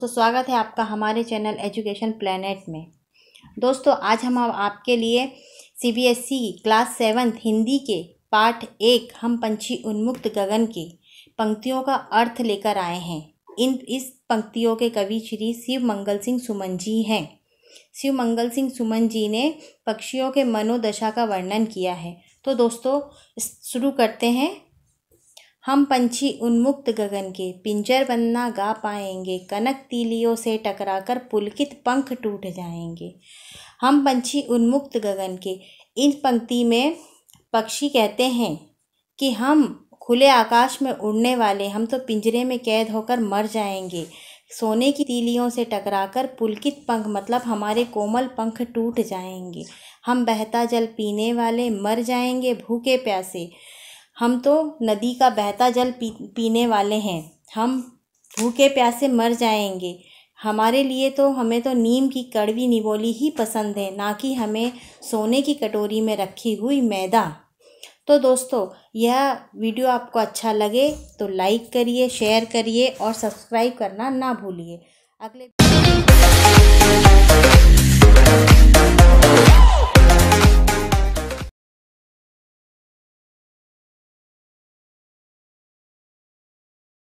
तो स्वागत है आपका हमारे चैनल एजुकेशन प्लानट में दोस्तों आज हम आपके लिए CBSE e class seventh Hindi के पाठ एक हम पंछी उन्मुक्त गगन के पंक्तियों का अर्थ लेकर आए हैं इन इस पंक्तियों के कवि श्री शिव मंगल सिंह सुमन जी हैं शिव मंगल सिंह सुमन जी ने पक्षियों के मनोदशा का वर्णन किया है तो दोस्तों शुरू करते हैं हम पंछी उन्मुक्त गगन के पिंजर बनना गा पाएंगे कनक तीलियों से टकराकर पुलकित पंख टूट जाएंगे हम पंछी उन्मुक्त गगन के इस पंक्ति में पक्षी कहते हैं कि हम खुले आकाश में उड़ने वाले हम तो पिंजरे में कैद होकर मर जाएंगे सोने की तीलियों से टकराकर पुलकित पंख मतलब हमारे कोमल पंख टूट जाएंगे हम बहता जल पीने वाले मर जाएंगे भूखे प्यासे हम तो नदी का बहता जल पी पीने वाले हैं हम भूखे प्यासे मर जाएंगे हमारे लिए तो हमें तो नीम की कड़वी निबोली ही पसंद है ना कि हमें सोने की कटोरी में रखी हुई मैदा तो दोस्तों यह वीडियो आपको अच्छा लगे तो लाइक करिए शेयर करिए और सब्सक्राइब करना ना भूलिए अगले